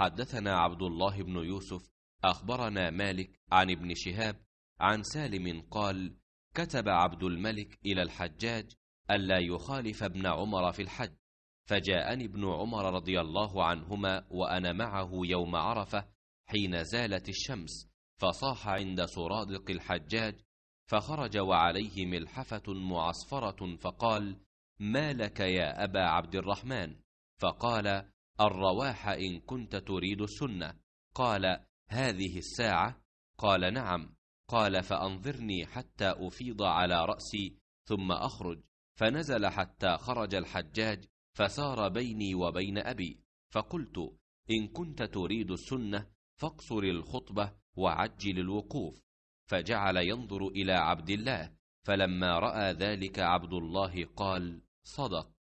حدثنا عبد الله بن يوسف اخبرنا مالك عن ابن شهاب عن سالم قال كتب عبد الملك الى الحجاج الا يخالف ابن عمر في الحج فجاءني ابن عمر رضي الله عنهما وانا معه يوم عرفه حين زالت الشمس فصاح عند سرادق الحجاج فخرج وعليه ملحفه معصفره فقال ما لك يا ابا عبد الرحمن فقال الرواح إن كنت تريد السنة قال هذه الساعة قال نعم قال فأنظرني حتى أفيض على رأسي ثم أخرج فنزل حتى خرج الحجاج فسار بيني وبين أبي فقلت إن كنت تريد السنة فاقصر الخطبة وعجل الوقوف فجعل ينظر إلى عبد الله فلما رأى ذلك عبد الله قال صدق